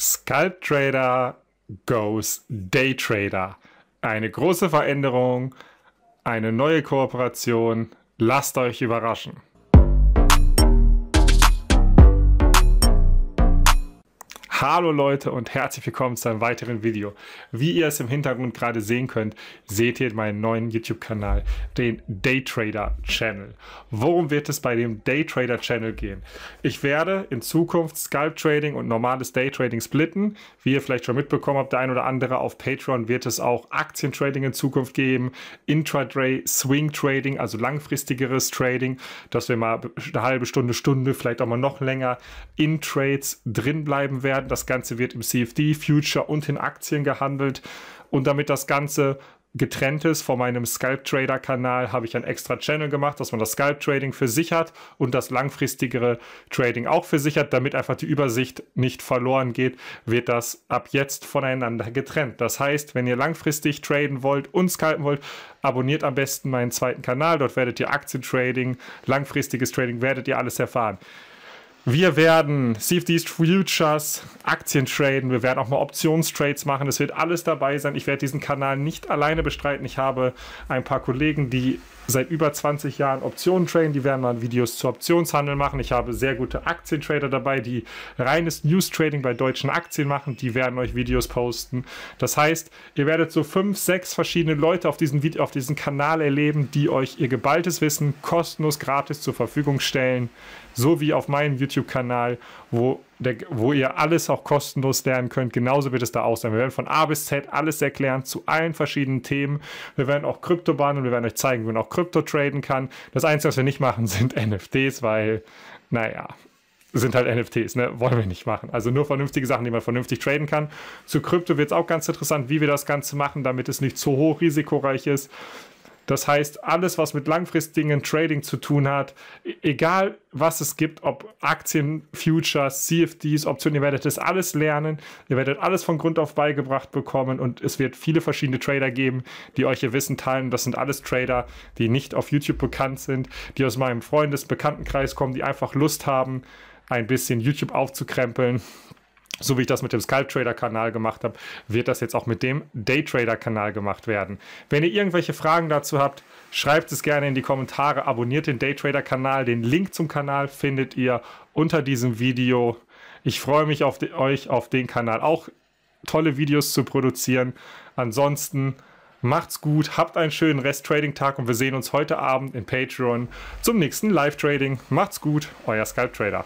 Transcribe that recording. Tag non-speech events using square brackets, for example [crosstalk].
Scalp Trader goes Day Trader. Eine große Veränderung, eine neue Kooperation. Lasst euch überraschen. Hallo Leute und herzlich willkommen zu einem weiteren Video. Wie ihr es im Hintergrund gerade sehen könnt, seht ihr meinen neuen YouTube-Kanal, den Daytrader Channel. Worum wird es bei dem Daytrader Channel gehen? Ich werde in Zukunft Scalp Trading und normales Daytrading splitten. Wie ihr vielleicht schon mitbekommen habt, der ein oder andere auf Patreon wird es auch Aktientrading in Zukunft geben, Intraday, Swing Trading, also langfristigeres Trading, dass wir mal eine halbe Stunde, Stunde, vielleicht auch mal noch länger in Trades drin bleiben werden das Ganze wird im CFD, Future und in Aktien gehandelt. Und damit das Ganze getrennt ist von meinem Scalp Trader Kanal, habe ich einen extra Channel gemacht, dass man das Scalp Trading versichert und das langfristigere Trading auch versichert, damit einfach die Übersicht nicht verloren geht, wird das ab jetzt voneinander getrennt. Das heißt, wenn ihr langfristig traden wollt und scalpen wollt, abonniert am besten meinen zweiten Kanal, dort werdet ihr Aktientrading, langfristiges Trading, werdet ihr alles erfahren. Wir werden CFDs Futures, Aktien traden, wir werden auch mal Optionstrades machen. Es wird alles dabei sein. Ich werde diesen Kanal nicht alleine bestreiten. Ich habe ein paar Kollegen, die seit über 20 Jahren Optionen traden. Die werden mal Videos zu Optionshandel machen. Ich habe sehr gute Aktientrader dabei, die reines News-Trading bei deutschen Aktien machen. Die werden euch Videos posten. Das heißt, ihr werdet so fünf, sechs verschiedene Leute auf diesem Video, auf diesem Kanal erleben, die euch ihr geballtes Wissen kostenlos gratis zur Verfügung stellen. So wie auf meinem YouTube YouTube-Kanal, wo, wo ihr alles auch kostenlos lernen könnt. Genauso wird es da auch sein. Wir werden von A bis Z alles erklären zu allen verschiedenen Themen. Wir werden auch Krypto und Wir werden euch zeigen, wie man auch Krypto traden kann. Das Einzige, was wir nicht machen, sind [laughs] NFTs, weil, naja, sind halt NFTs, ne? Wollen wir nicht machen. Also nur vernünftige Sachen, die man vernünftig traden kann. Zu Krypto wird es auch ganz interessant, wie wir das Ganze machen, damit es nicht zu hoch risikoreich ist. Das heißt, alles, was mit langfristigen Trading zu tun hat, e-, egal was es gibt, ob Aktien, Futures, CFDs, Optionen, ihr werdet das alles lernen. Ihr werdet alles von Grund auf beigebracht bekommen und es wird viele verschiedene Trader geben, die euch ihr Wissen teilen. Das sind alles Trader, die nicht auf YouTube bekannt sind, die aus meinem Freundesbekanntenkreis kommen, die einfach Lust haben, ein bisschen YouTube aufzukrempeln so wie ich das mit dem skype Trader Kanal gemacht habe, wird das jetzt auch mit dem Day Trader Kanal gemacht werden. Wenn ihr irgendwelche Fragen dazu habt, schreibt es gerne in die Kommentare, abonniert den Day Trader Kanal, den Link zum Kanal findet ihr unter diesem Video. Ich freue mich auf euch auf den Kanal auch tolle Videos zu produzieren. Ansonsten macht's gut, habt einen schönen Rest Trading Tag und wir sehen uns heute Abend in Patreon zum nächsten Live Trading. Macht's gut, euer Scalp Trader.